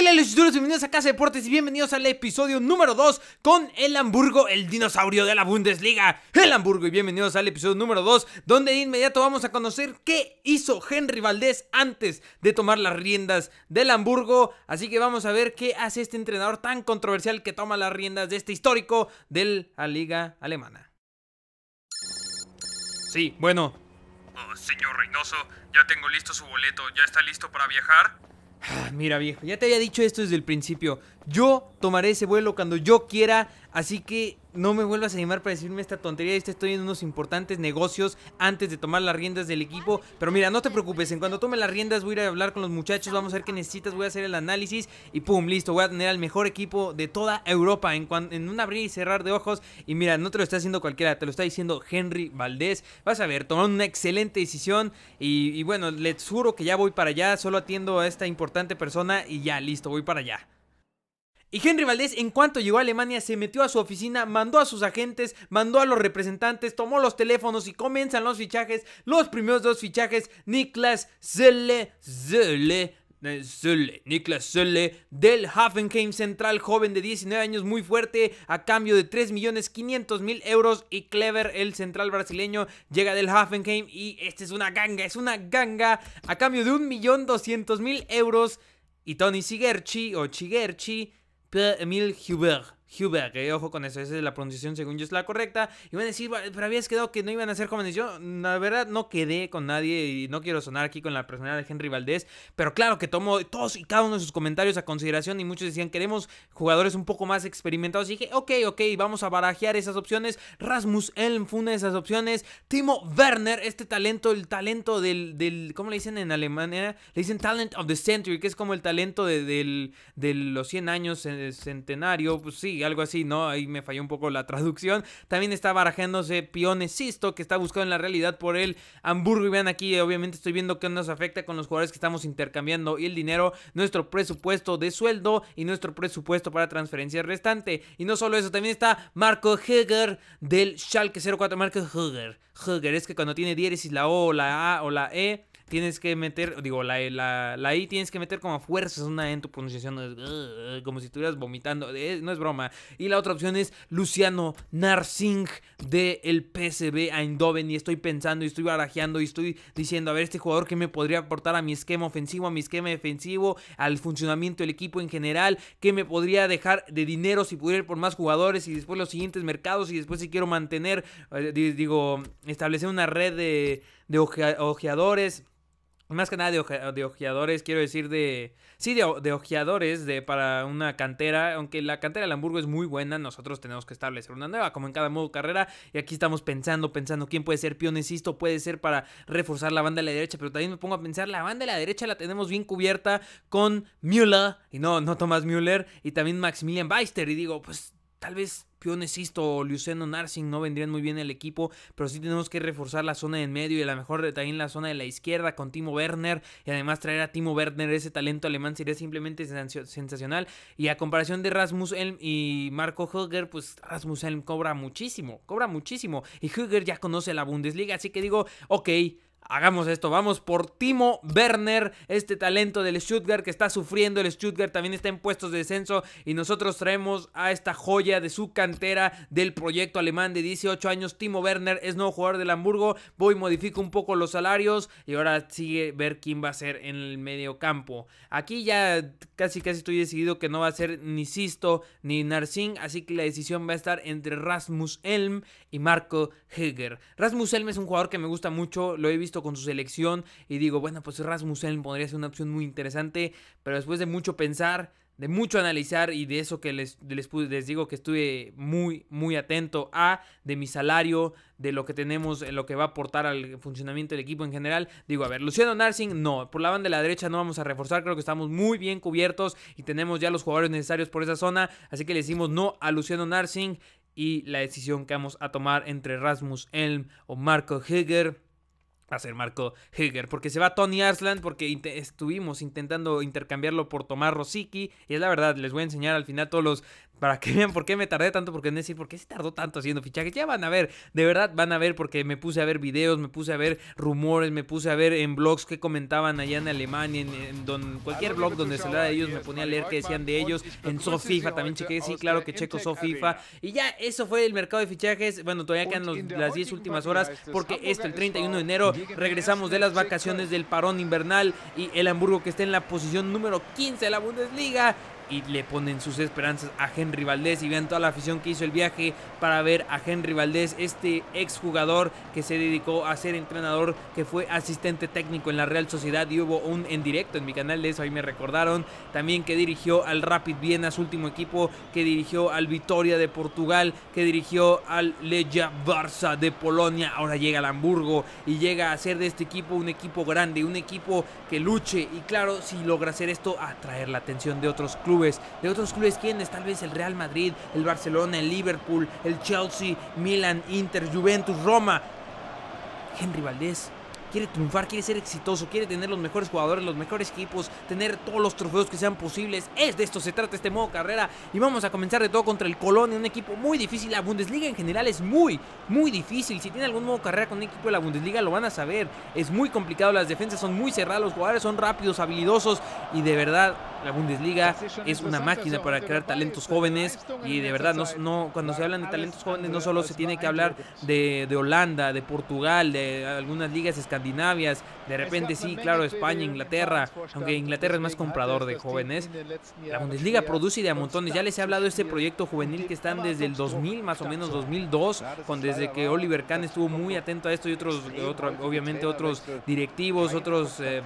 Hola los bienvenidos a Casa Deportes y bienvenidos al episodio número 2 con el Hamburgo, el dinosaurio de la Bundesliga. El Hamburgo y bienvenidos al episodio número 2 donde de inmediato vamos a conocer qué hizo Henry Valdés antes de tomar las riendas del Hamburgo. Así que vamos a ver qué hace este entrenador tan controversial que toma las riendas de este histórico de la liga alemana. Sí, bueno. Oh, señor Reynoso, ya tengo listo su boleto, ¿ya está listo para viajar? Ah, mira viejo, ya te había dicho esto desde el principio. Yo tomaré ese vuelo cuando yo quiera Así que no me vuelvas a animar para decirme esta tontería. Este, estoy en unos importantes negocios antes de tomar las riendas del equipo. Pero mira, no te preocupes. En cuanto tome las riendas, voy a ir a hablar con los muchachos. Vamos a ver qué necesitas. Voy a hacer el análisis. Y pum, listo. Voy a tener al mejor equipo de toda Europa en, un abrir y cerrar de ojos. Y mira, no te lo está haciendo cualquiera. Te lo está diciendo Henry Valdés. Vas a ver, tomaron una excelente decisión. Y, y bueno, les juro que ya voy para allá. Solo atiendo a esta importante persona. Y ya, listo. Voy para allá. Y Henry Valdés, en cuanto llegó a Alemania, se metió a su oficina, mandó a sus agentes, mandó a los representantes, tomó los teléfonos y comienzan los fichajes. Los primeros dos fichajes, Niklas Zelle, Zelle, Zelle, eh, Niklas Zelle, del Hafenheim Central, joven de 19 años, muy fuerte, a cambio de 3.500.000 euros. Y Clever, el central brasileño, llega del Hafenheim y esta es una ganga, es una ganga, a cambio de 1.200.000 euros. Y Tony Sigerchi o Chigerchi Pierre-Émile Huber. que ojo con eso, esa es la pronunciación según yo es la correcta. Y van a decir, pero habías quedado que no iban a ser jóvenes. Yo, la verdad, no quedé con nadie y no quiero sonar aquí con la personalidad de Henry Valdés, pero claro que tomo todos y cada uno de sus comentarios a consideración y muchos decían, queremos jugadores un poco más experimentados. Y dije, ok, ok, vamos a barajear esas opciones. Rasmus Elm fue una de esas opciones. Timo Werner, este talento, el talento del, del ¿cómo le dicen en Alemania? Le dicen Talent of the Century, que es como el talento de, del, de los 100 años eh, centenario. Pues sí, algo así, ¿no? Ahí me falló un poco la traducción. También está barajándose Sisto, que está buscado en la realidad por el Hamburgo. Y vean aquí, obviamente estoy viendo que nos afecta con los jugadores que estamos intercambiando y el dinero, nuestro presupuesto de sueldo y nuestro presupuesto para transferencia restante. Y no solo eso, también está Marco Heger del Schalke 04. Marco Heger. Heger, es que cuando tiene diéresis la O, la A o la E tienes que meter, digo, la, la, la I tienes que meter como a fuerzas una en tu pronunciación, como si estuvieras vomitando, no es broma. Y la otra opción es Luciano Narsing de el a Eindhoven y estoy pensando y estoy barajeando y estoy diciendo, a ver, este jugador que me podría aportar a mi esquema ofensivo, a mi esquema defensivo, al funcionamiento del equipo en general, que me podría dejar de dinero si pudiera ir por más jugadores y después los siguientes mercados y después si quiero mantener, eh, digo, establecer una red de, de ojeadores más que nada de, ojeadores, quiero decir de... Sí, de, ojeadores de, para una cantera, aunque la cantera de Hamburgo es muy buena, nosotros tenemos que establecer una nueva, como en cada modo carrera, y aquí estamos pensando, pensando quién puede ser pionecisto, puede ser para reforzar la banda de la derecha, pero también me pongo a pensar, la banda de la derecha la tenemos bien cubierta con Müller, y no, no Tomás Müller, y también Maximilian Beister, y digo, pues tal vez Pionesisto o Luciano Narsing no vendrían muy bien el equipo, pero sí tenemos que reforzar la zona de en medio y a lo mejor también la zona de la izquierda con Timo Werner y además traer a Timo Werner ese talento alemán sería simplemente sensacional y a comparación de Rasmus Elm y Marco Höger, pues Rasmus Elm cobra muchísimo, cobra muchísimo y Höger ya conoce la Bundesliga, así que digo, ok, Hagamos esto, vamos por Timo Werner, este talento del Stuttgart que está sufriendo, el Stuttgart también está en puestos de descenso y nosotros traemos a esta joya de su cantera del proyecto alemán de 18 años, Timo Werner es nuevo jugador del Hamburgo, voy, modifico un poco los salarios y ahora sigue ver quién va a ser en el medio campo. Aquí ya casi casi estoy decidido que no va a ser ni Sisto ni Narsing, así que la decisión va a estar entre Rasmus Elm y Marco Heger. Rasmus Elm es un jugador que me gusta mucho, lo he visto con su selección y digo, bueno, pues Elm podría ser una opción muy interesante, pero después de mucho pensar, de mucho analizar y de eso que les, les, les digo que estuve muy, muy atento a, de mi salario, de lo que tenemos, lo que va a aportar al funcionamiento del equipo en general. Digo, a ver, Luciano Narsing, no, por la banda de la derecha no vamos a reforzar, creo que estamos muy bien cubiertos y tenemos ya los jugadores necesarios por esa zona, así que le decimos no a Luciano Narsing y la decisión que vamos a tomar entre Rasmus Elm o Marco Heger hacer Marco Higger, porque se va Tony Arslan, porque estuvimos intentando intercambiarlo por Tomás Rosicky y es la verdad, les voy a enseñar al final todos los para que vean por qué me tardé tanto, porque no decir, ¿por qué se tardó tanto haciendo fichajes? Ya van a ver, de verdad van a ver, porque me puse a ver videos, me puse a ver rumores, me puse a ver en blogs que comentaban allá en Alemania, en, en cualquier blog donde se hablaba de ellos, me ponía a leer qué decían de ellos. En SoFIFA también chequé, sí, claro que checo SoFIFA. Y ya, eso fue el mercado de fichajes. Bueno, todavía quedan las 10 últimas horas, porque esto, el 31 de enero, regresamos de las vacaciones del parón invernal y el Hamburgo que está en la posición número 15 de la Bundesliga y le ponen sus esperanzas a Henry Valdés y vean toda la afición que hizo el viaje para ver a Henry Valdés, este exjugador que se dedicó a ser entrenador, que fue asistente técnico en la Real Sociedad y hubo un en directo en mi canal de eso, ahí me recordaron, también que dirigió al Rapid Viena, su último equipo, que dirigió al Vitoria de Portugal, que dirigió al Legia Barça de Polonia, ahora llega al Hamburgo y llega a ser de este equipo un equipo grande, un equipo que luche y claro, si logra hacer esto, atraer la atención de otros clubes de otros clubes, ¿quiénes? Tal vez el Real Madrid, el Barcelona, el Liverpool, el Chelsea, Milan, Inter, Juventus, Roma. Henry Valdés quiere triunfar, quiere ser exitoso, quiere tener los mejores jugadores, los mejores equipos, tener todos los trofeos que sean posibles. Es de esto se trata este modo carrera. Y vamos a comenzar de todo contra el Colonia, un equipo muy difícil. La Bundesliga en general es muy, muy difícil. Si tiene algún modo carrera con un equipo de la Bundesliga, lo van a saber. Es muy complicado, las defensas son muy cerradas, los jugadores son rápidos, habilidosos y de verdad la Bundesliga es una máquina para crear talentos jóvenes y de verdad, no, no cuando se hablan de talentos jóvenes no solo se tiene que hablar de, de Holanda, de Portugal, de algunas ligas escandinavias, de repente sí, claro, España, Inglaterra, aunque Inglaterra es más comprador de jóvenes. La Bundesliga produce de a montones, ya les he hablado de este proyecto juvenil que están desde el 2000, más o menos 2002, con desde que Oliver Kahn estuvo muy atento a esto y otros, obviamente otros directivos, otros... Eh,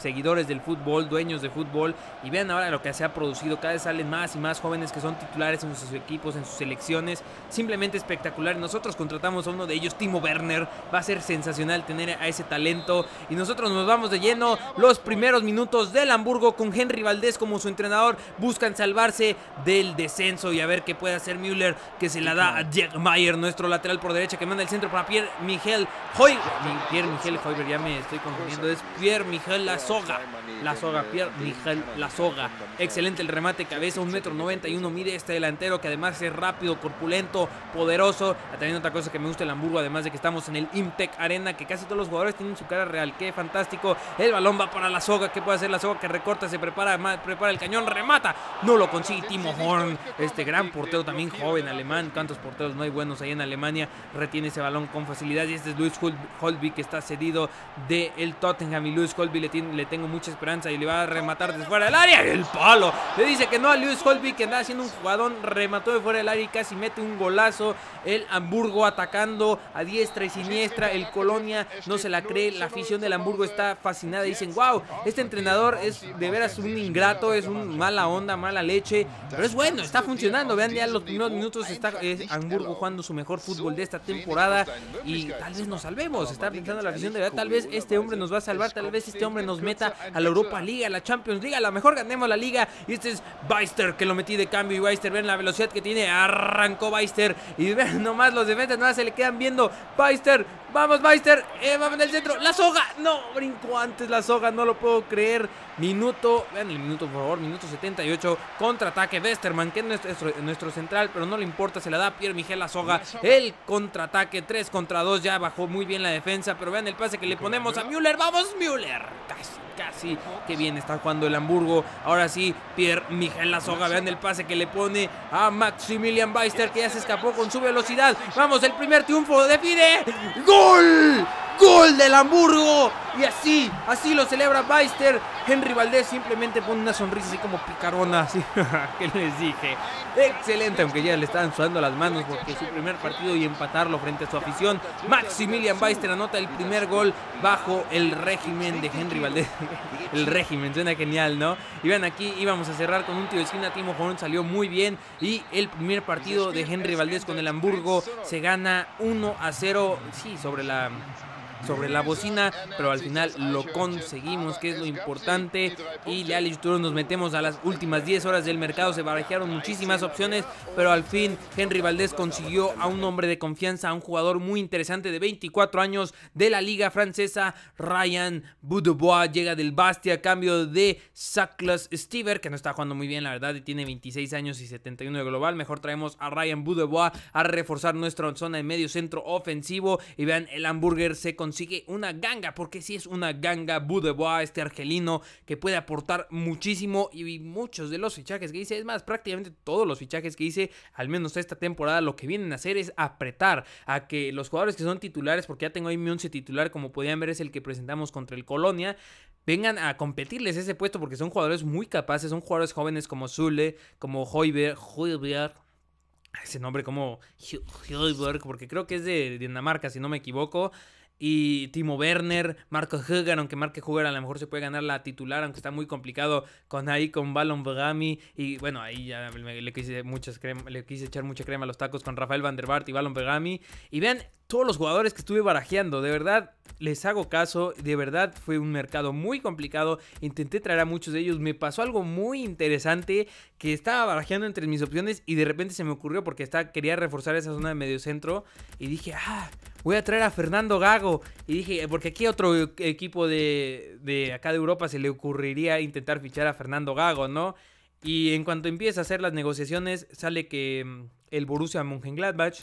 seguidores del fútbol, dueños de fútbol, y vean ahora lo que se ha producido, cada vez salen más y más jóvenes que son titulares en sus equipos, en sus selecciones, simplemente espectacular. Nosotros contratamos a uno de ellos, Timo Werner, va a ser sensacional tener a ese talento, y nosotros nos vamos de lleno los primeros minutos del Hamburgo con Henry Valdés como su entrenador, buscan salvarse del descenso y a ver qué puede hacer Müller, que se la da a Jack Mayer, nuestro lateral por derecha, que manda el centro para Pierre Miguel Hoy, Pierre Miguel Hoy, ya me estoy confundiendo, es Pierre Miguel Lazo soga. La soga, Pierre la soga. Excelente el remate, cabeza, un metro uno, Mire este delantero que además es rápido, corpulento, poderoso. Ah, también otra cosa que me gusta el Hamburgo, además de que estamos en el Imtec Arena, que casi todos los jugadores tienen su cara real. Qué fantástico. El balón va para la soga. ¿Qué puede hacer la soga? Que recorta, se prepara, prepara el cañón, remata. No lo consigue Timo Horn. Este gran portero también joven alemán. ¿Cuántos porteros no hay buenos ahí en Alemania? Retiene ese balón con facilidad. Y este es Luis Holby que está cedido del Tottenham. Y Luis Holby le tiene tengo mucha esperanza y le va a rematar de fuera del área. ¡El palo! Le dice que no a Lewis Holby que anda haciendo un jugadón. Remató de fuera del área y casi mete un golazo. El Hamburgo atacando a diestra y siniestra. El Colonia no se la cree. La afición del Hamburgo está fascinada. Dicen, wow, este entrenador es de veras un ingrato, es un mala onda, mala leche. Pero es bueno, está funcionando. Vean ya los primeros minutos está eh, Hamburgo jugando su mejor fútbol de esta temporada. Y tal vez nos salvemos. Está pensando la afición de verdad. Tal vez este hombre nos va a salvar, tal vez este hombre nos a la Europa Liga, a la Champions League, a lo mejor ganemos la liga. Y este es Beister que lo metí de cambio. Y Beister, ven la velocidad que tiene. Arrancó Beister. Y ven nomás los defensas, nada se le quedan viendo. Beister, Vamos, Meister. Eh, vamos en el centro. La soga. No, brinco antes la soga. No lo puedo creer. Minuto. Vean el minuto, por favor. Minuto 78. Contraataque. Westerman, que es nuestro, nuestro, central, pero no le importa. Se la da Pierre Miguel la soga. El contraataque. 3 contra 2. Ya bajó muy bien la defensa. Pero vean el pase que le ponemos a Müller. Vamos, Müller. Casi, casi. Qué bien está jugando el Hamburgo. Ahora sí, Pierre Miguel la soga. Vean el pase que le pone a Maximilian Meister, que ya se escapó con su velocidad. Vamos, el primer triunfo. Define. ¡Gol! Gol! ¡Gol del Hamburgo! Y así, así lo celebra Baister. Henry Valdés simplemente pone una sonrisa así como picarona, así que les dije. Excelente, aunque ya le están sudando las manos porque su primer partido y empatarlo frente a su afición. Maximilian Baister anota el primer gol bajo el régimen de Henry Valdés. el régimen, suena genial, ¿no? Y vean aquí, íbamos a cerrar con un tiro de esquina. Timo Horn salió muy bien y el primer partido de Henry Valdés con el Hamburgo se gana 1 a 0, sí, sobre la sobre la bocina, pero al final lo conseguimos, que es lo importante. Y ya y nos metemos a las últimas 10 horas del mercado, se barajearon muchísimas opciones, pero al fin Henry Valdés consiguió a un hombre de confianza, a un jugador muy interesante de 24 años de la liga francesa, Ryan Boudebois, llega del Bastia a cambio de Zaclas Stever, que no está jugando muy bien, la verdad, y tiene 26 años y 71 de global. Mejor traemos a Ryan Boudebois a reforzar nuestra zona de medio centro ofensivo y vean, el hamburger se consigue una ganga, porque si es una ganga Budebois, este argelino, que puede aportar muchísimo y muchos de los fichajes que hice, es más, prácticamente todos los fichajes que hice, al menos esta temporada, lo que vienen a hacer es apretar a que los jugadores que son titulares, porque ya tengo ahí mi once titular, como podían ver, es el que presentamos contra el Colonia, vengan a competirles ese puesto porque son jugadores muy capaces, son jugadores jóvenes como Zule, como Hoiberg, Hoiberg ese nombre como Hoiberg, porque creo que es de Dinamarca, si no me equivoco y Timo Werner, Marco Hugger. aunque Marco Hugger a lo mejor se puede ganar la titular, aunque está muy complicado con ahí, con Balon Begami, y bueno, ahí ya le, quise muchas le quise echar mucha crema a los tacos con Rafael Van Der Bart y Balon Begami, y vean todos los jugadores que estuve barajeando, de verdad les hago caso, de verdad fue un mercado muy complicado, intenté traer a muchos de ellos, me pasó algo muy interesante que estaba barajeando entre mis opciones y de repente se me ocurrió porque estaba, quería reforzar esa zona de centro, y dije, ah, voy a traer a Fernando Gago y dije, porque aquí otro equipo de, de acá de Europa se le ocurriría intentar fichar a Fernando Gago, ¿no? Y en cuanto empieza a hacer las negociaciones, sale que mm, el Borussia Mönchengladbach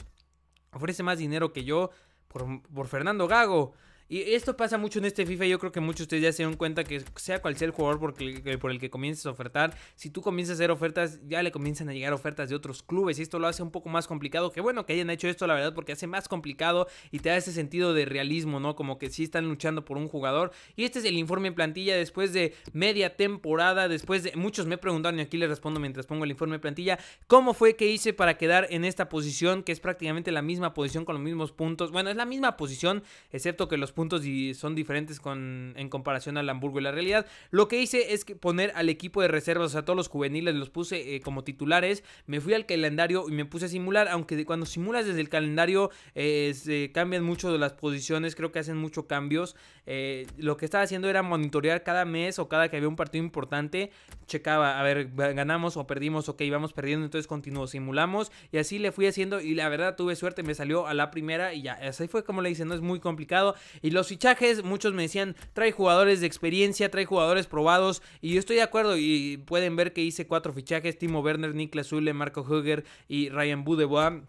ofrece más dinero que yo por, Fernando Gago. Y esto pasa mucho en este FIFA. Yo creo que muchos de ustedes ya se dieron cuenta que, sea cual sea el jugador por el, por el que comiences a ofertar, si tú comienzas a hacer ofertas, ya le comienzan a llegar ofertas de otros clubes. Y esto lo hace un poco más complicado. Que bueno que hayan hecho esto, la verdad, porque hace más complicado y te da ese sentido de realismo, ¿no? Como que sí están luchando por un jugador. Y este es el informe en plantilla después de media temporada. Después de. Muchos me preguntaron, y aquí les respondo mientras pongo el informe en plantilla, ¿cómo fue que hice para quedar en esta posición? Que es prácticamente la misma posición con los mismos puntos. Bueno, es la misma posición, excepto que los puntos y son diferentes con, en comparación al Hamburgo y la realidad. Lo que hice es que poner al equipo de reservas, o sea, todos los juveniles los puse eh, como titulares. Me fui al calendario y me puse a simular, aunque cuando simulas desde el calendario eh, cambian mucho las posiciones, creo que hacen muchos cambios. Eh, lo que estaba haciendo era monitorear cada mes o cada que había un partido importante, checaba, a ver, ganamos o perdimos, ok, íbamos perdiendo, entonces continuo, simulamos y así le fui haciendo y la verdad tuve suerte, me salió a la primera y ya, así fue como le dicen no es muy complicado. Y los fichajes, muchos me decían, trae jugadores de experiencia, trae jugadores probados. Y yo estoy de acuerdo. Y pueden ver que hice cuatro fichajes: Timo Werner, Niklas Zule, Marco Huger y Ryan Budebois.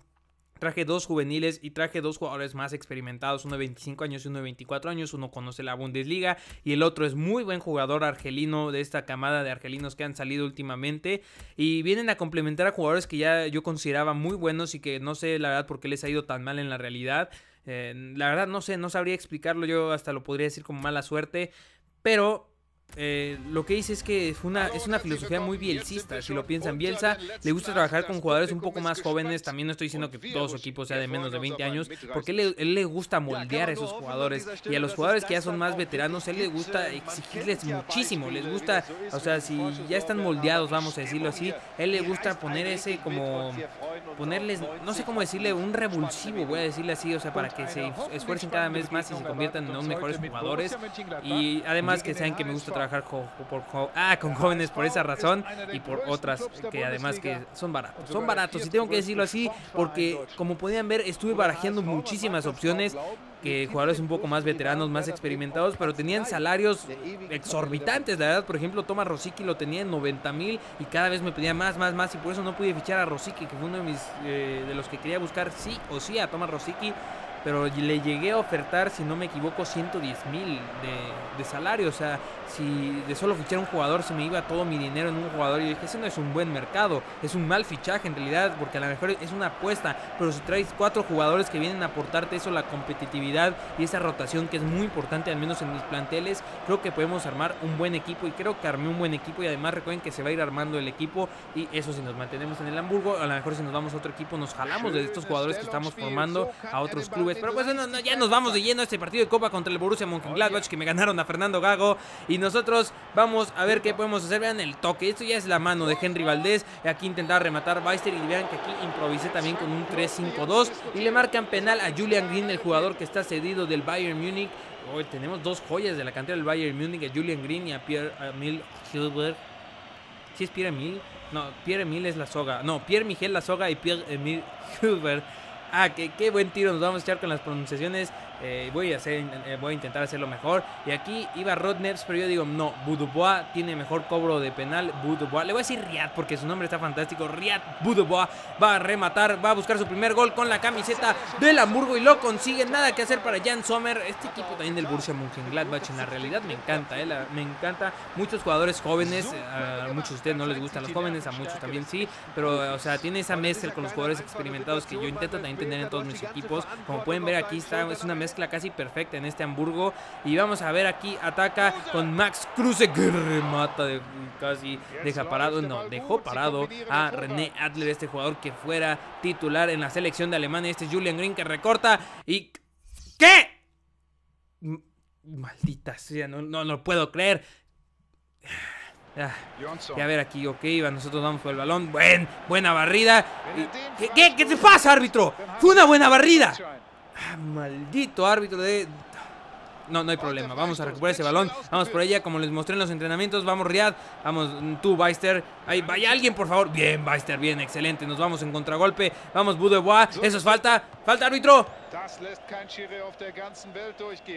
Traje dos juveniles y traje dos jugadores más experimentados, uno de 25 años y uno de 24 años. Uno conoce la Bundesliga y el otro es muy buen jugador argelino de esta camada de argelinos que han salido últimamente. Y vienen a complementar a jugadores que ya yo consideraba muy buenos y que no sé la verdad por qué les ha ido tan mal en la realidad. Eh, la verdad no sé, no sabría explicarlo, yo hasta lo podría decir como mala suerte, pero eh, lo que dice es que es una, es una filosofía muy bielcista. Si lo piensan, Bielsa le gusta trabajar con jugadores un poco más jóvenes. También no estoy diciendo que todo su equipo sea de menos de 20 años, porque él, él le gusta moldear a esos jugadores. Y a los jugadores que ya son más veteranos, él le gusta exigirles muchísimo. Les gusta, o sea, si ya están moldeados, vamos a decirlo así, él le gusta poner ese como ponerles, no sé cómo decirle, un revulsivo, voy a decirle así, o sea, para que se esfuercen cada vez más y se conviertan en mejores jugadores. Y además que saben que me gusta trabajar ah, con, jóvenes por esa razón y por otras que además que son baratos. Son baratos, y tengo que decirlo así, porque como podían ver, estuve barajeando muchísimas opciones que jugadores un poco más veteranos, más experimentados, pero tenían salarios exorbitantes. La verdad, por ejemplo, Tomás Rosicky lo tenía en 90 mil y cada vez me pedía más, más, más. Y por eso no pude fichar a Rosicky, que fue uno de, mis, eh, de los que quería buscar sí o sí a Tomás Rosicky pero le llegué a ofertar, si no me equivoco, 110 mil de, de, salario. O sea, si de solo fichar un jugador se me iba todo mi dinero en un jugador. Y yo dije, ese no es un buen mercado, es un mal fichaje en realidad, porque a lo mejor es una apuesta. Pero si traes cuatro jugadores que vienen a aportarte eso, la competitividad y esa rotación que es muy importante, al menos en mis planteles, creo que podemos armar un buen equipo. Y creo que armé un buen equipo. Y además recuerden que se va a ir armando el equipo. Y eso si nos mantenemos en el Hamburgo, a lo mejor si nos vamos a otro equipo, nos jalamos de estos jugadores que estamos formando a otros clubes pero pues ya nos vamos de lleno a este partido de Copa contra el Borussia Mönchengladbach que me ganaron a Fernando Gago. Y nosotros vamos a ver qué podemos hacer. Vean el toque. Esto ya es la mano de Henry Valdés. Aquí intentaba rematar Weister y vean que aquí improvisé también con un 3-5-2. Y le marcan penal a Julian Green, el jugador que está cedido del Bayern Munich Hoy tenemos dos joyas de la cantera del Bayern Múnich, a Julian Green y a Pierre-Emil Hilbert. ¿Sí es Pierre-Emil? No, Pierre-Emil es la soga. No, Pierre Miguel la soga y Pierre-Emil Hilbert Ah, qué buen tiro nos vamos a echar con las pronunciaciones. Eh, voy, a hacer, eh, voy a intentar hacerlo mejor. Y aquí iba rodners pero yo digo, no, Boudoubois tiene mejor cobro de penal. Boudoubois le voy a decir Riad porque su nombre está fantástico. Riad Boudoubois va a rematar, va a buscar su primer gol con la camiseta del Hamburgo y lo consigue. Nada que hacer para Jan Sommer. Este equipo también del Borussia Mönchengladbach en la realidad me encanta, eh, me encanta. Muchos jugadores jóvenes, a muchos de ustedes no les gustan los jóvenes, a muchos también sí, pero o sea, tiene esa mezcla con los jugadores experimentados que yo intento también tener en todos mis equipos. Como pueden ver aquí está, es una mezcla casi perfecta en este Hamburgo. Y vamos a ver aquí, ataca con Max Kruse que remata, de, casi deja parado, no, dejó parado a René Adler, este jugador que fuera titular en la selección de Alemania. Este es Julian Green que recorta y... ¿Qué? Maldita sea, no, lo puedo creer. Ah, y a ver aquí, ok, nosotros damos por el balón. Buen, buena barrida. ¿Qué, qué te pasa, árbitro? Fue una buena barrida. Ah, maldito árbitro de... No, no hay problema. Vamos a recuperar ese balón. Vamos por ella, como les mostré en los entrenamientos. Vamos, Riad. Vamos, tú, Baister Ahí, vaya alguien, por favor. Bien, Baister bien, excelente. Nos vamos en contragolpe. Vamos, Budebois. Eso es falta. Falta, árbitro.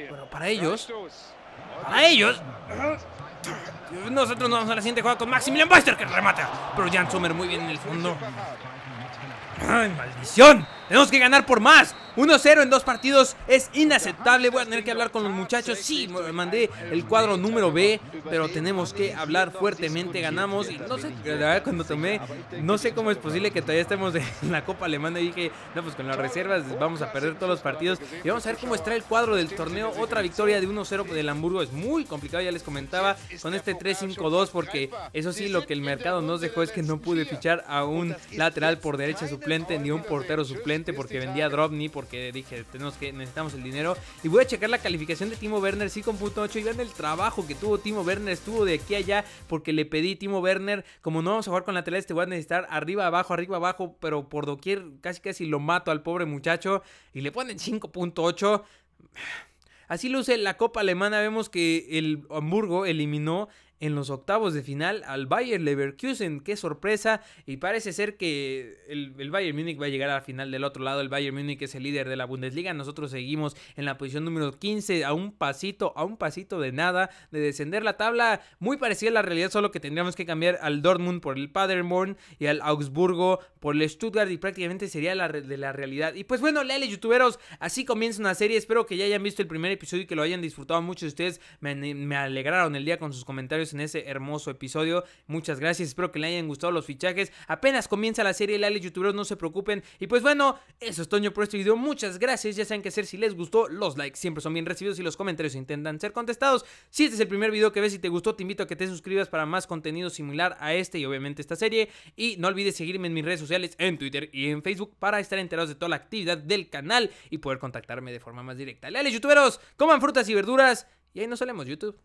Bueno, para ellos... a ellos... Nosotros nos vamos a la siguiente jugada con Maximilian Baister que remata. Pero Jan Sommer muy bien en el fondo. ¡Ay, maldición! Tenemos que ganar por más. 1-0 en dos partidos es inaceptable. Voy a tener que hablar con los muchachos. Sí, me mandé el cuadro número B, pero tenemos que hablar fuertemente. Ganamos. Y no sé, verdad, cuando tomé, no sé cómo es posible que todavía estemos en la Copa Alemana. Y dije, no, pues con las reservas vamos a perder todos los partidos. Y vamos a ver cómo está el cuadro del torneo. Otra victoria de 1-0 del Hamburgo. Es muy complicado, ya les comentaba, con este 3-5-2, porque eso sí, lo que el mercado nos dejó es que no pude fichar a un lateral por derecha suplente ni un portero suplente, porque vendía ni por porque dije, tenemos que, necesitamos el dinero. Y voy a checar la calificación de Timo Werner, 5.8, Y vean el trabajo que tuvo Timo Werner, estuvo de aquí a allá porque le pedí Timo Werner, como no vamos a jugar con la tele, te voy a necesitar arriba, abajo, arriba, abajo, pero por doquier casi casi lo mato al pobre muchacho. Y le ponen 5.8. Así luce la Copa Alemana. Vemos que el Hamburgo eliminó en los octavos de final al Bayern Leverkusen. Qué sorpresa. Y parece ser que el, Bayern Múnich va a llegar a la final del otro lado. El Bayern Múnich es el líder de la Bundesliga. Nosotros seguimos en la posición número 15 a un pasito, a un pasito de nada de descender la tabla. Muy parecida a la realidad, solo que tendríamos que cambiar al Dortmund por el Paderborn y al Augsburgo por el Stuttgart y prácticamente sería la de la realidad. Y pues bueno, leales youtuberos, así comienza una serie. Espero que ya hayan visto el primer episodio y que lo hayan disfrutado mucho, de ustedes. me alegraron el día con sus comentarios en ese hermoso episodio. Muchas gracias, espero que le hayan gustado los fichajes. Apenas comienza la serie, Lale Youtubers no se preocupen. Y pues bueno, eso es Toño por este video. Muchas gracias, ya saben qué hacer si les gustó. Los likes siempre son bien recibidos y los comentarios intentan ser contestados. Si este es el primer video que ves y te gustó, te invito a que te suscribas para más contenido similar a este y obviamente esta serie. Y no olvides seguirme en mis redes sociales, en Twitter y en Facebook para estar enterados de toda la actividad del canal y poder contactarme de forma más directa. Leales Youtubers coman frutas y verduras y ahí nos salemos YouTube.